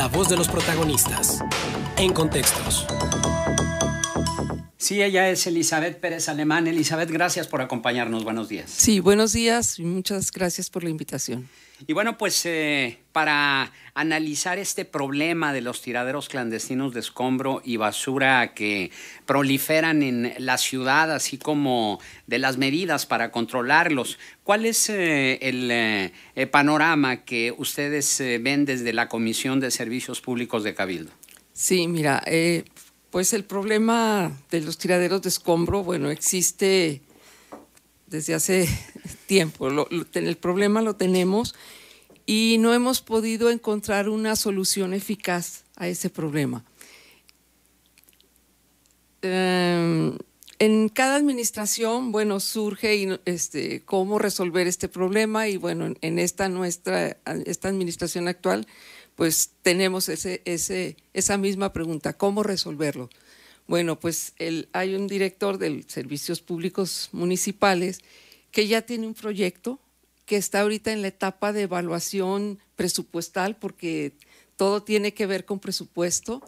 La voz de los protagonistas. En contextos. Sí, ella es Elizabeth Pérez Alemán. Elizabeth, gracias por acompañarnos. Buenos días. Sí, buenos días y muchas gracias por la invitación. Y bueno, pues eh, para analizar este problema de los tiraderos clandestinos de escombro y basura que proliferan en la ciudad, así como de las medidas para controlarlos, ¿cuál es eh, el eh, panorama que ustedes ven desde la Comisión de Servicios Públicos de Cabildo? Sí, mira, pues el problema de los tiraderos de escombro, bueno, existe desde hace tiempo. el problema lo tenemos y no hemos podido encontrar una solución eficaz a ese problema. Em, en cada administración, bueno, surge este, cómo resolver este problema y bueno, en esta nuestra, esta administración actual, pues tenemos ese, esa misma pregunta, ¿cómo resolverlo? Bueno, pues hay un director de Servicios Públicos Municipales que ya tiene un proyecto que está ahorita en la etapa de evaluación presupuestal porque todo tiene que ver con presupuesto.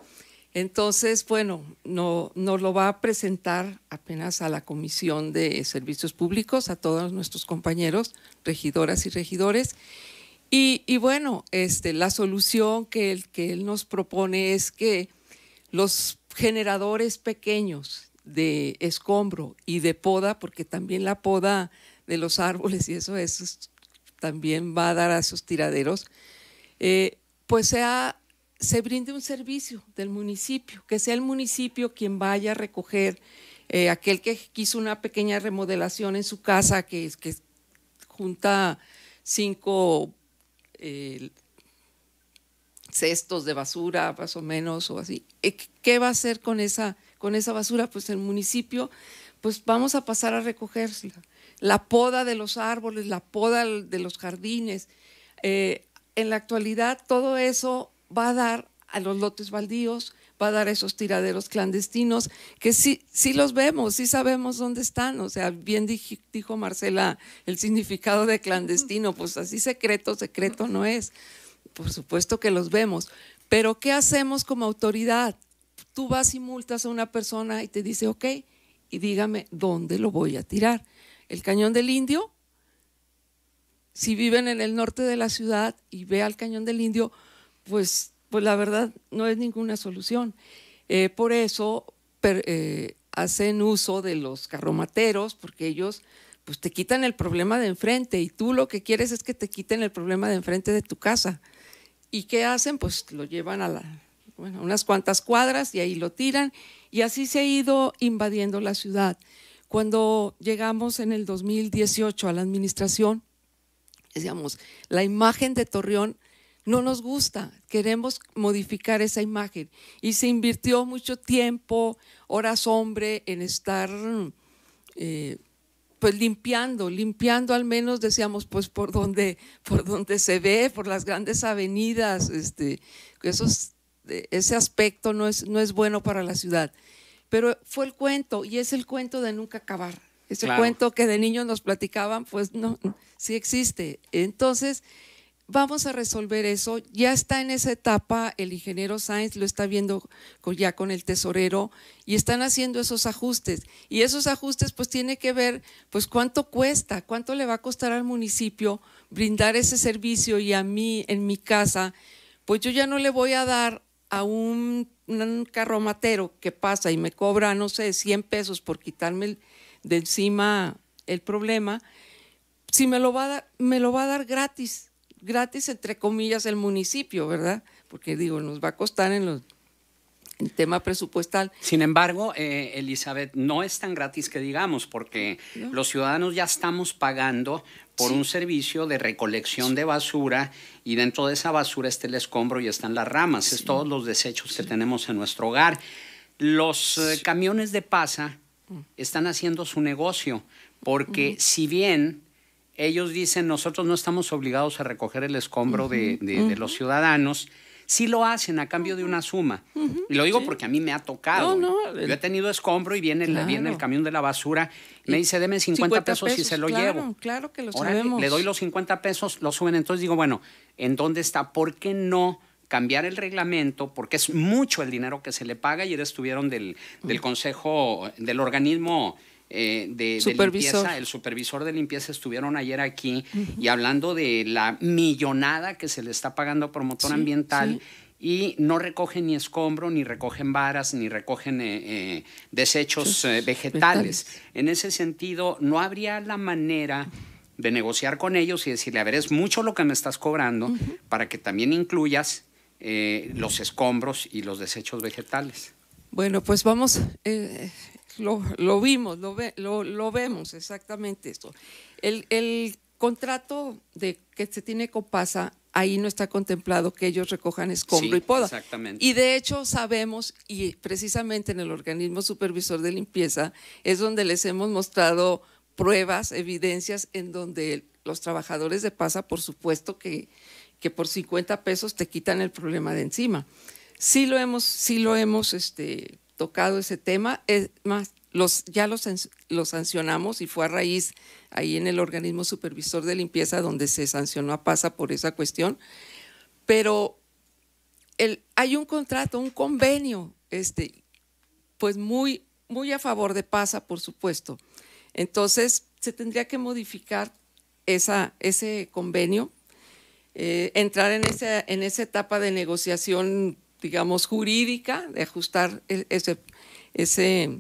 Entonces, bueno, no, nos lo va a presentar apenas a la Comisión de Servicios Públicos, a todos nuestros compañeros, regidoras y regidores. Y, bueno, este, la solución que él, que él nos propone es que los generadores pequeños de escombro y de poda, porque también la poda de los árboles y eso, eso también va a dar a esos tiraderos, eh, pues sea, se brinde un servicio del municipio, que sea el municipio quien vaya a recoger eh, aquel que quiso una pequeña remodelación en su casa, que, que junta cinco cestos de basura, más o menos, o así. Eh, ¿Qué va a hacer con esa, con esa basura? Pues el municipio, pues vamos a pasar a recogerla. La poda de los árboles, la poda de los jardines. Eh, en la actualidad todo eso va a dar a los lotes baldíos, va a dar esos tiraderos clandestinos, que sí, sí los vemos, sí sabemos dónde están. O sea, bien dijo Marcela el significado de clandestino, pues así secreto, secreto no es. Por supuesto que los vemos. Pero ¿qué hacemos como autoridad? Tú vas y multas a una persona y te dice, ok, y dígame dónde lo voy a tirar. El cañón del indio, si viven en el norte de la ciudad y ve al cañón del indio, pues pues la verdad no es ninguna solución. Eh, por eso eh, hacen uso de los carromateros, porque ellos pues te quitan el problema de enfrente y tú lo que quieres es que te quiten el problema de enfrente de tu casa. ¿Y qué hacen? Pues lo llevan a la, unas cuantas cuadras y ahí lo tiran y así se ha ido invadiendo la ciudad. Cuando llegamos en el 2018 a la administración, decíamos, la imagen de Torreón no nos gusta, queremos modificar esa imagen. Y se invirtió mucho tiempo, horas hombre, en estar eh, pues limpiando, limpiando al menos, decíamos, pues por donde, por donde se ve, por las grandes avenidas, este, esos, ese aspecto no es, no es bueno para la ciudad. Pero fue el cuento, y es el cuento de nunca acabar. Ese el cuento que de niños nos platicaban, pues no, sí existe. Entonces, vamos a resolver eso. Ya está en esa etapa, el ingeniero Sainz lo está viendo ya con el tesorero y están haciendo esos ajustes. Y esos ajustes pues tiene que ver pues cuánto cuesta, cuánto le va a costar al municipio brindar ese servicio y a mí en mi casa, pues yo ya no le voy a dar a un, carromatero que pasa y me cobra, no sé, 100 pesos por quitarme de encima el problema, si me lo va a dar, me lo va a dar gratis gratis, entre comillas, el municipio, ¿verdad? Porque digo, nos va a costar en los tema presupuestal. Sin embargo, eh, Elizabeth, no es tan gratis que digamos, porque los ciudadanos ya estamos pagando por un servicio de recolección de basura y dentro de esa basura está el escombro y están las ramas, es todos los desechos que tenemos en nuestro hogar. Los eh, camiones de pasa mm. están haciendo su negocio, porque si bien ellos dicen, nosotros no estamos obligados a recoger el escombro de, los ciudadanos. Sí lo hacen a cambio de una suma. y lo digo porque a mí me ha tocado. No, Yo he tenido escombro y viene, el, el camión de la basura. Y me dice, deme 50, pesos, y se lo llevo. Claro que lo Ahora, Le doy los 50 pesos, lo suben. Entonces digo, bueno, ¿en dónde está? ¿Por qué no? cambiar el reglamento, porque es mucho el dinero que se le paga. Ayer estuvieron del, del Consejo, del organismo eh, de, el supervisor de limpieza, estuvieron ayer aquí y hablando de la millonada que se le está pagando a promotor ambiental. y no recogen ni escombro, ni recogen varas, ni recogen eh, eh, desechos vegetales. En ese sentido, no habría la manera de negociar con ellos y decirle, a ver, es mucho lo que me estás cobrando para que también incluyas los escombros y los desechos vegetales. Bueno, pues vamos, eh, lo, vimos, lo, vemos exactamente esto. El, contrato de, que se tiene con PASA, ahí no está contemplado que ellos recojan escombro y poda. Exactamente. Y de hecho sabemos, y precisamente en el organismo supervisor de limpieza, es donde les hemos mostrado pruebas, evidencias en donde los trabajadores de PASA, por supuesto que, que por 50 pesos te quitan el problema de encima sí lo hemos, lo hemos este, tocado ese tema. Es más, los, ya los, los sancionamos y fue a raíz ahí en el organismo supervisor de limpieza donde se sancionó a PASA por esa cuestión. Pero el, hay un contrato, un convenio, este, pues muy, muy a favor de PASA, por supuesto. Entonces, se tendría que modificar esa, ese convenio, eh, entrar en en esa etapa de negociación digamos, jurídica de ajustar e-, ese, ese,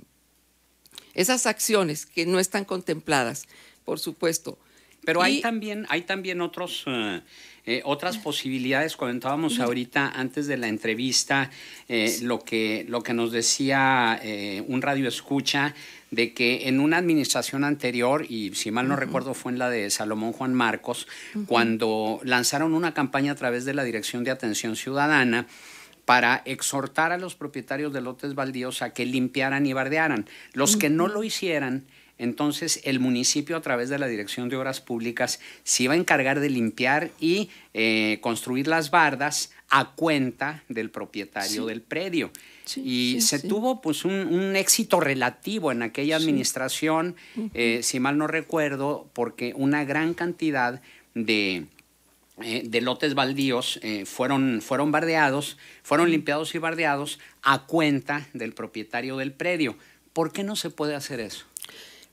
esas acciones que no están contempladas, por supuesto. Pero hay también, hay también otros, eh, eh, otras posibilidades. Comentábamos ahorita antes de la entrevista eh, lo, que, lo que nos decía un radio escucha de que en una administración anterior, y si mal no recuerdo fue en la de Salomón Juan Marcos, cuando lanzaron una campaña a través de la Dirección de Atención Ciudadana, para exhortar a los propietarios de lotes baldíos a que limpiaran y bardearan. Los que no lo hicieran, entonces el municipio a través de la Dirección de Obras Públicas se iba a encargar de limpiar y eh, construir las bardas a cuenta del propietario del predio. y se tuvo pues un, éxito relativo en aquella administración, eh, si mal no recuerdo, porque una gran cantidad de eh, de lotes baldíos eh, fueron, fueron bardeados, fueron limpiados y bardeados a cuenta del propietario del predio. ¿Por qué no se puede hacer eso?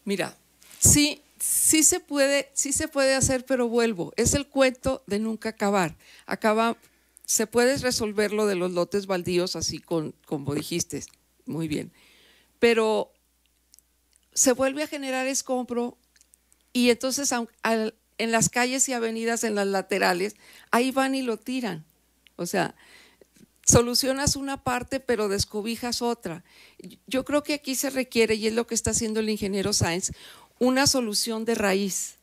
Mira, sí, sí se puede, sí se puede hacer, pero vuelvo. Es el cuento de nunca acabar. Acaba, se puede resolver lo de los lotes baldíos así con, como dijiste. Muy bien. Pero se vuelve a generar escombro y entonces al, en las calles y avenidas, en las laterales, ahí van y lo tiran. O sea, solucionas una parte pero descubijas otra. Yo creo que aquí se requiere, y es lo que está haciendo el ingeniero Sáenz, una solución de raíz.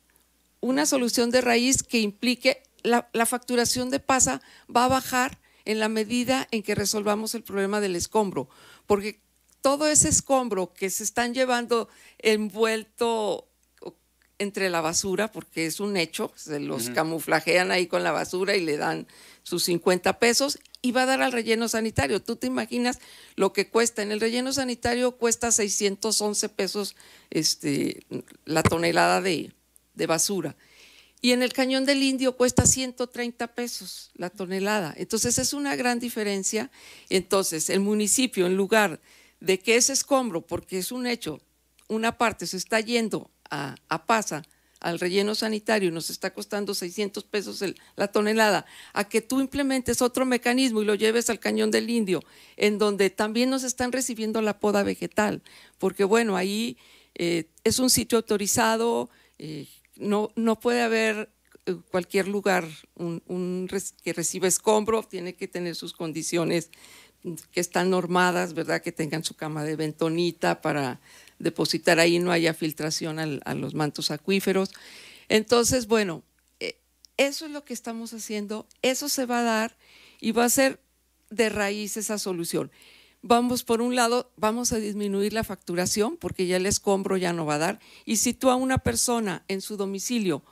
Una solución de raíz que implique la, la facturación de pasa va a bajar en la medida en que resolvamos el problema del escombro, porque todo ese escombro que se están llevando envuelto entre la basura, porque es un hecho, se los camuflajean ahí con la basura y le dan sus 50 pesos y va a dar al relleno sanitario. Tú te imaginas lo que cuesta. En el relleno sanitario cuesta 611 pesos este, la tonelada de, de basura. Y en el cañón del indio cuesta 130 pesos la tonelada. Entonces es una gran diferencia. Entonces el municipio, en lugar de que ese escombro, porque es un hecho, una parte se está yendo a, Pasa, al relleno sanitario, nos está costando 600 pesos la tonelada, a que tú implementes otro mecanismo y lo lleves al cañón del indio, en donde también nos están recibiendo la poda vegetal, porque bueno, ahí eh, es un sitio autorizado, eh, no, no puede haber eh, cualquier lugar que reciba escombro tiene que tener sus condiciones que están normadas, ¿verdad? Que tengan su cama de bentonita para depositar ahí, no haya filtración a los mantos acuíferos. Entonces, bueno, eh, eso es lo que estamos haciendo, eso se va a dar y va a ser de raíz esa solución. Vamos, por un lado, vamos a disminuir la facturación porque ya el escombro ya no va a dar. Y si tú a una persona en su domicilio,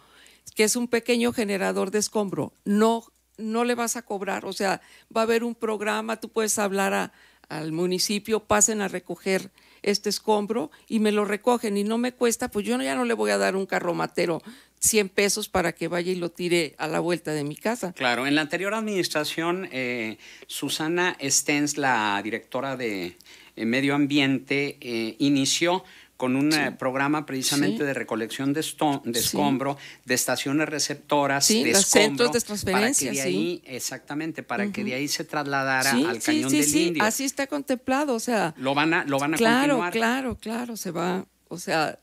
que es un pequeño generador de escombro, no no le vas a cobrar, o sea, va a haber un programa, tú puedes hablar a, al municipio, pasen a recoger este escombro y me lo recogen y no me cuesta, pues yo ya no le voy a dar un carromatero 100 pesos para que vaya y lo tire a la vuelta de mi casa. Claro, en la anterior administración, eh, Susana Stens, la directora de eh, Medio Ambiente, eh, inició con un eh, programa precisamente de recolección de, escombro, de estaciones receptoras, de los centros de transferencia, para que de ahí, exactamente, para que de ahí se trasladara al cañón del Indio. Así está contemplado, o sea, lo van a, lo van a claro, continuar. Claro, claro, se va, o sea,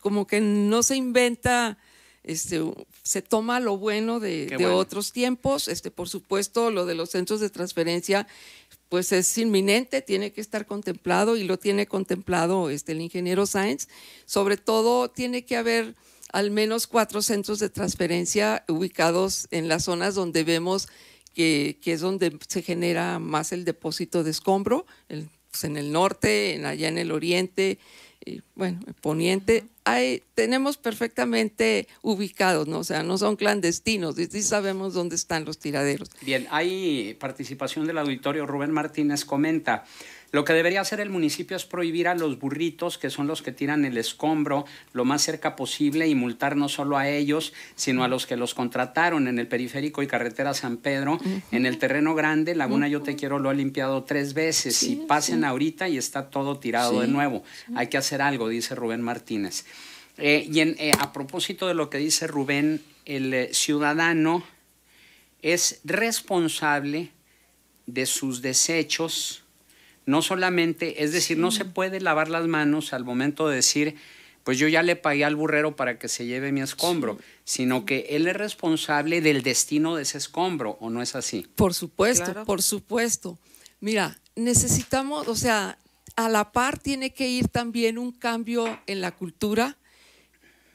como que no se inventa. Este, se toma lo bueno de, otros tiempos. Este, por supuesto, lo de los centros de transferencia pues es inminente, tiene que estar contemplado y lo tiene contemplado este, el ingeniero Sainz. Sobre todo tiene que haber al menos cuatro centros de transferencia ubicados en las zonas donde vemos que, es donde se genera más el depósito de escombro, en el norte, allá en el oriente, y bueno, poniente, ahí tenemos perfectamente ubicados, ¿no? O sea, no son clandestinos, y, sí sabemos dónde están los tiraderos. Bien, hay participación del auditorio. Rubén Martínez comenta. Lo que debería hacer el municipio es prohibir a los burritos, que son los que tiran el escombro, lo más cerca posible y multar no solo a ellos, sino a los que los contrataron en el periférico y carretera San Pedro, en el terreno grande, Laguna Yo Te Quiero lo ha limpiado tres veces si y pasen ahorita y está todo tirado de nuevo. Hay que hacer algo, dice Rubén Martínez. Eh, y eh, a propósito de lo que dice Rubén, el eh, ciudadano es responsable de sus desechos, no solamente, es decir, no se puede lavar las manos al momento de decir, pues yo ya le pagué al burrero para que se lleve mi escombro, sino que él es responsable del destino de ese escombro, ¿o no es así? Por supuesto, por supuesto. Mira, necesitamos, o sea, a la par tiene que ir también un cambio en la cultura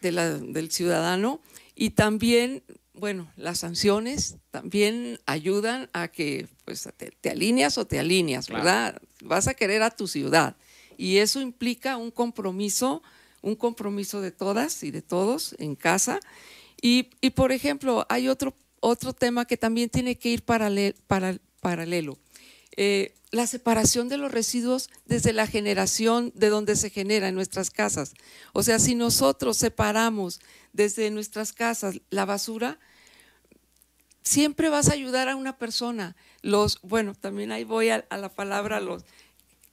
del ciudadano y también, bueno, las sanciones también ayudan a que pues, te, te alineas o te alineas, ¿verdad? Vas a querer a tu ciudad. Y eso implica un compromiso, un compromiso de todas y de todos en casa. Y, por ejemplo, hay otro, otro tema que también tiene que ir paralelo. Eh, la separación de los residuos desde la generación de donde se genera en nuestras casas. O sea, si nosotros separamos desde nuestras casas la basura, siempre vas a ayudar a una persona. Los, bueno, también ahí voy a, la palabra los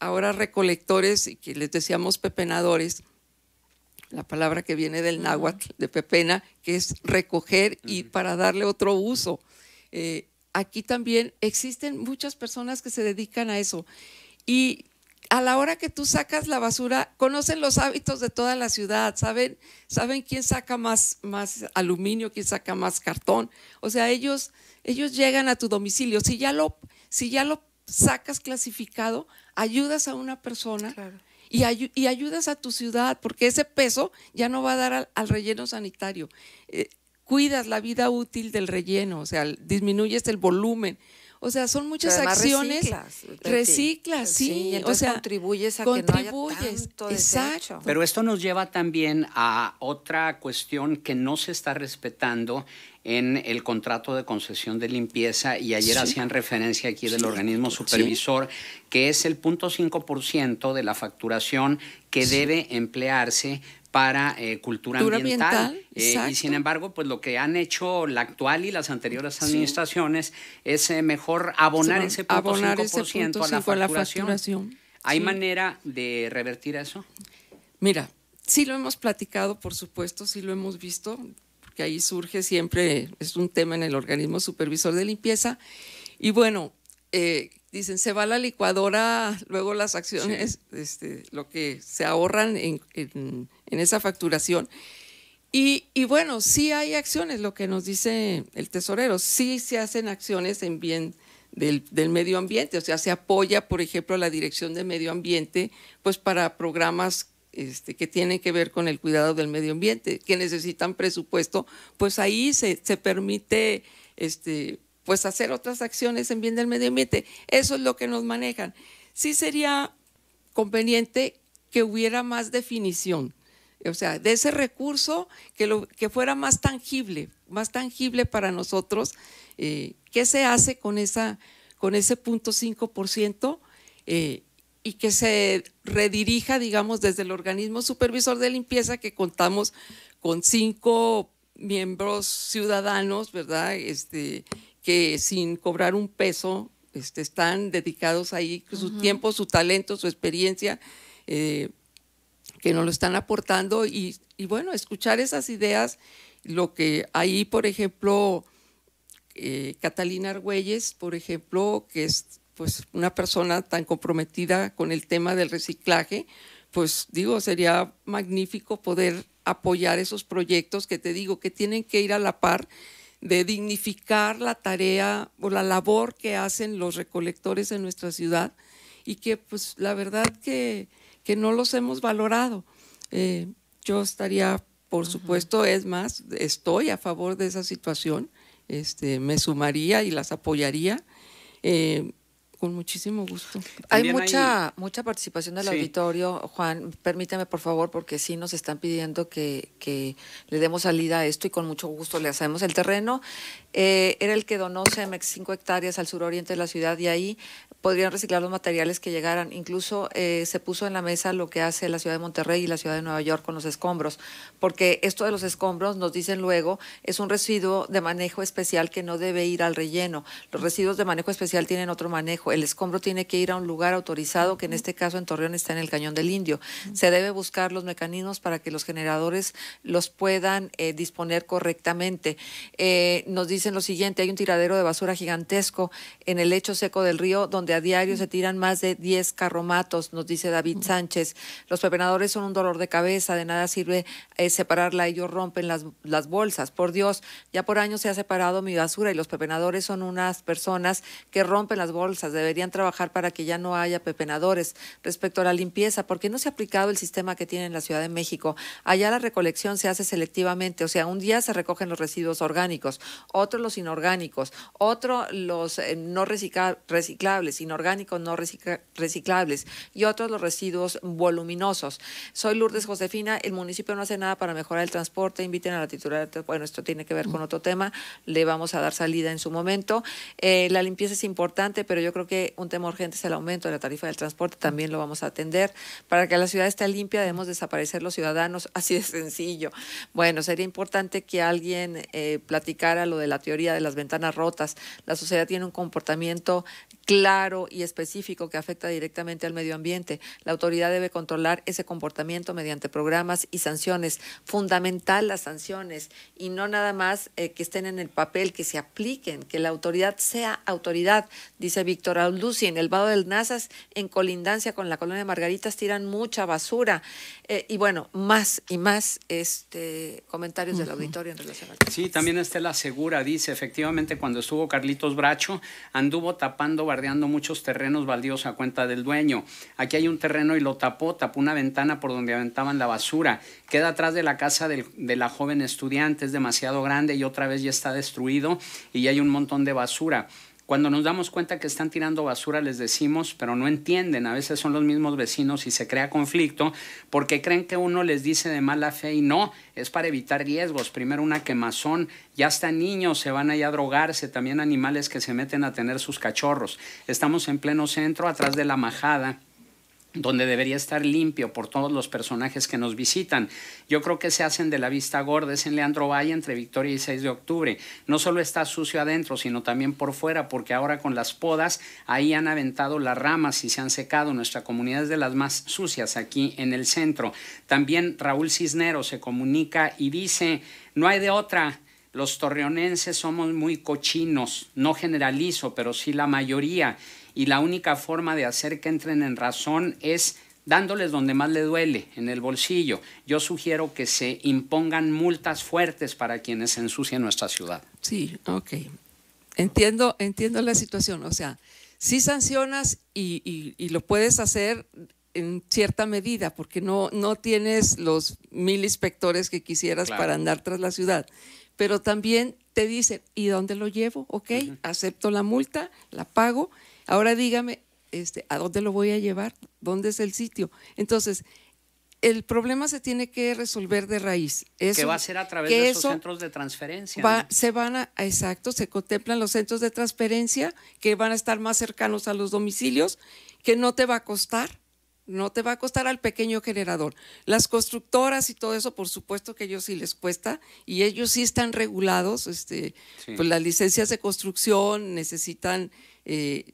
ahora recolectores y que les decíamos pepenadores, la palabra que viene del náhuatl de pepena, que es recoger y para darle otro uso. Eh, aquí también existen muchas personas que se dedican a eso. Y a la hora que tú sacas la basura, conocen los hábitos de toda la ciudad, saben, saben quién saca más, más aluminio, quién saca más cartón. O sea, ellos, ellos llegan a tu domicilio. Si ya lo, si ya lo sacas clasificado, ayudas a una persona y, y, ayudas a tu ciudad, porque ese peso ya no va a dar al, relleno sanitario. Eh, cuidas la vida útil del relleno, o sea, disminuyes el volumen. O sea, son muchas acciones. Reciclas, eh, reciclas, sí. entonces o sea, contribuyes a que no haya tanto Pero esto nos lleva también a otra cuestión que no se está respetando en el contrato de concesión de limpieza y ayer hacían referencia aquí del organismo supervisor, que es el 0.5% de la facturación que debe emplearse para eh, cultura, ambiental. Eh, y sin embargo, pues lo que han hecho la actual y las anteriores administraciones es eh, mejor abonar ese punto abonar ese a, la facturación. ¿Hay manera de revertir eso? Mira, sí lo hemos platicado, por supuesto, sí lo hemos visto, porque ahí surge siempre, es un tema en el organismo supervisor de limpieza. Y bueno, dicen, se va a la licuadora, luego las acciones, este, lo que se ahorran en, esa facturación. Y, bueno, sí hay acciones, lo que nos dice el tesorero, sí se hacen acciones en bien del, medio ambiente, o sea, se apoya, por ejemplo, a la Dirección de Medio Ambiente, pues para programas este, que tienen que ver con el cuidado del medio ambiente, que necesitan presupuesto, pues ahí se, se permite este, pues hacer otras acciones en bien del medio ambiente. Eso es lo que nos manejan. Sí sería conveniente que hubiera más definición, o sea, de ese recurso que, que fuera más tangible, más tangible para nosotros. Eh, ¿Qué se hace con, esa, con ese 0.5%? Eh, y que se redirija, digamos, desde el organismo supervisor de limpieza que contamos con cinco miembros ciudadanos, ¿verdad? Este, que sin cobrar un peso este, están dedicados ahí, su tiempo, su talento, su experiencia, eh, que nos lo están aportando y, bueno, escuchar esas ideas, lo que ahí, por ejemplo, eh, Catalina Argüelles, por ejemplo, que es pues una persona tan comprometida con el tema del reciclaje, pues digo, sería magnífico poder apoyar esos proyectos que te digo que tienen que ir a la par de dignificar la tarea o la labor que hacen los recolectores en nuestra ciudad y que pues la verdad que, no los hemos valorado. Eh, yo estaría, por supuesto, es más, estoy a favor de esa situación, este, me sumaría y las apoyaría. Eh, con muchísimo gusto. Hay mucha, mucha participación del auditorio, Juan. Permíteme, por favor, porque sí nos están pidiendo que, le demos salida a esto y con mucho gusto le hacemos el terreno. Eh, era el que donó CEMEX 5 hectáreas al suroriente de la ciudad y ahí podrían reciclar los materiales que llegaran. Incluso eh, se puso en la mesa lo que hace la ciudad de Monterrey y la ciudad de Nueva York con los escombros, porque esto de los escombros, nos dicen luego, es un residuo de manejo especial que no debe ir al relleno. Los residuos de manejo especial tienen otro manejo. El escombro tiene que ir a un lugar autorizado, que en este caso en Torreón está en el Cañón del Indio. Se debe buscar los mecanismos para que los generadores los puedan eh, disponer correctamente. Eh, nos dicen lo siguiente, hay un tiradero de basura gigantesco en el lecho seco del río donde diario se tiran más de 10 carromatos, nos dice David mm. Sánchez. Los pepenadores son un dolor de cabeza, de nada sirve eh, separarla, ellos rompen las, bolsas. Por Dios, ya por años se ha separado mi basura y los pepenadores son unas personas que rompen las bolsas, deberían trabajar para que ya no haya pepenadores. Respecto a la limpieza, ¿por qué no se ha aplicado el sistema que tiene en la Ciudad de México? Allá la recolección se hace selectivamente, o sea, un día se recogen los residuos orgánicos, otro los inorgánicos, otro los eh, no reciclables inorgánicos no reciclables y otros los residuos voluminosos. Soy Lourdes Josefina, el municipio no hace nada para mejorar el transporte, inviten a la titular, bueno, esto tiene que ver con otro tema, le vamos a dar salida en su momento. Eh, la limpieza es importante, pero yo creo que un tema urgente es el aumento de la tarifa del transporte, también lo vamos a atender. Para que la ciudad esté limpia debemos desaparecer los ciudadanos, así de sencillo. Bueno, sería importante que alguien eh, platicara lo de la teoría de las ventanas rotas. La sociedad tiene un comportamiento claro y específico que afecta directamente al medio ambiente. La autoridad debe controlar ese comportamiento mediante programas y sanciones. Fundamental las sanciones y no nada más eh, que estén en el papel, que se apliquen, que la autoridad sea autoridad, dice Víctor alduci En el vado del Nazas, en colindancia con la colonia de Margaritas, tiran mucha basura. Eh, y bueno, más y más este, comentarios del auditorio en relación a Sí, también Estela Segura dice, efectivamente, cuando estuvo Carlitos Bracho, anduvo tapando, bardeando mucho muchos terrenos baldíos a cuenta del dueño. Aquí hay un terreno y lo tapó, tapó una ventana por donde aventaban la basura. Queda atrás de la casa de la joven estudiante, es demasiado grande y otra vez ya está destruido y ya hay un montón de basura. Cuando nos damos cuenta que están tirando basura, les decimos, pero no entienden. A veces son los mismos vecinos y se crea conflicto porque creen que uno les dice de mala fe y no, es para evitar riesgos. Primero una quemazón, ya hasta niños se van allá a drogarse, también animales que se meten a tener sus cachorros. Estamos en pleno centro, atrás de la majada donde debería estar limpio por todos los personajes que nos visitan. Yo creo que se hacen de la vista gorda, es en Leandro Valle entre Victoria y 6 de octubre. No solo está sucio adentro, sino también por fuera, porque ahora con las podas ahí han aventado las ramas y se han secado. Nuestra comunidad es de las más sucias aquí en el centro. También Raúl Cisneros se comunica y dice, no hay de otra. Los torreonenses somos muy cochinos, no generalizo, pero sí la mayoría y la única forma de hacer que entren en razón es dándoles donde más le duele, en el bolsillo. Yo sugiero que se impongan multas fuertes para quienes ensucian nuestra ciudad. Sí, ok. Entiendo, entiendo la situación. O sea, sí sancionas y, lo puedes hacer en cierta medida, porque no, no tienes los mil inspectores que quisieras para andar tras la ciudad pero también te dicen, ¿y dónde lo llevo? Ok, acepto la multa, la pago. Ahora dígame, este, ¿a dónde lo voy a llevar? ¿Dónde es el sitio? Entonces, el problema se tiene que resolver de raíz. Eso, va a ser a través de esos centros de transferencia. Se van a, exacto, se contemplan los centros de transferencia que van a estar más cercanos a los domicilios, que no te va a costar, no te va a costar al pequeño generador. Las constructoras y todo eso, por supuesto que ellos sí les cuesta y ellos sí están regulados, este, pues las licencias de construcción necesitan eh,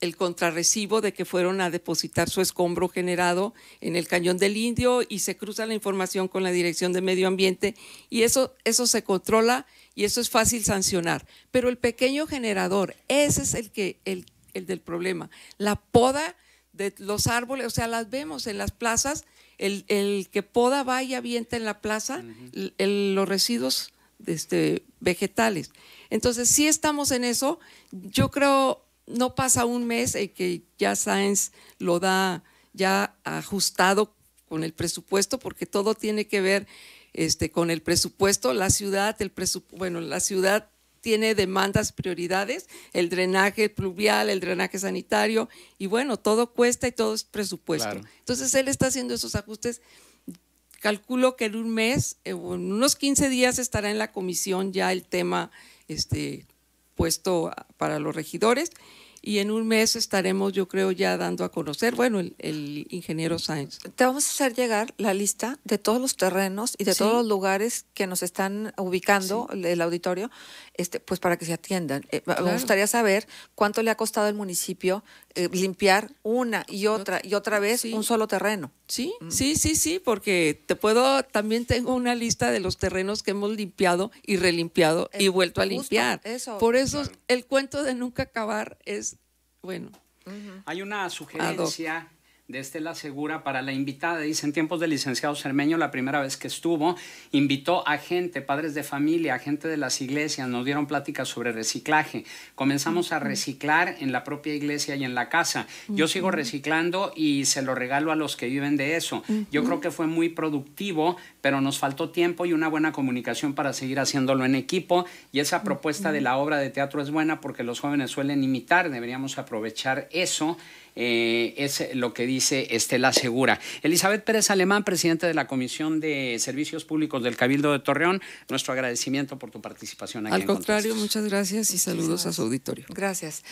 el contrarrecibo de que fueron a depositar su escombro generado en el cañón del Indio y se cruza la información con la Dirección de Medio Ambiente y eso, eso se controla y eso es fácil sancionar. Pero el pequeño generador, ese es el que el, el del problema. La poda de los árboles, o sea, las vemos en las plazas, el, que poda va y avienta en la plaza los residuos de este, vegetales. Entonces, sí estamos en eso. Yo creo, no pasa un mes en que ya Sáenz lo da ya ajustado con el presupuesto, porque todo tiene que ver este, con el presupuesto. La ciudad, el bueno, la ciudad tiene demandas, prioridades, el drenaje pluvial, el drenaje sanitario, y bueno, todo cuesta y todo es presupuesto. Entonces él está haciendo esos ajustes. Calculo que en un mes, eh, en unos 15 días estará en la comisión ya el tema este, puesto para los regidores y en un mes estaremos, yo creo, ya dando a conocer, bueno, el, ingeniero Sainz. Te vamos a hacer llegar la lista de todos los terrenos y de todos los lugares que nos están ubicando el auditorio, este, pues para que se atiendan. Eh, me gustaría saber cuánto le ha costado al municipio eh, limpiar una y otra y otra vez un solo terreno. Sí, mm. sí, sí, sí, porque te puedo, también tengo una lista de los terrenos que hemos limpiado y relimpiado y vuelto a limpiar. Por eso el cuento de nunca acabar es, bueno. Hay una sugerencia de este la Segura para la invitada. Dice, en tiempos del licenciado Cermeño, la primera vez que estuvo, invitó a gente, padres de familia, gente de las iglesias, nos dieron pláticas sobre reciclaje. Comenzamos a reciclar en la propia iglesia y en la casa. Yo sigo reciclando y se lo regalo a los que viven de eso. Yo creo que fue muy productivo, pero nos faltó tiempo y una buena comunicación para seguir haciéndolo en equipo. Y esa propuesta de la obra de teatro es buena porque los jóvenes suelen imitar, deberíamos aprovechar eso. Eh, es lo que dice Estela Segura. Elizabeth Pérez Alemán, presidente de la Comisión de Servicios Públicos del Cabildo de Torreón, nuestro agradecimiento por tu participación aquí. Al contrario, muchas gracias y saludos a su auditorio. Gracias.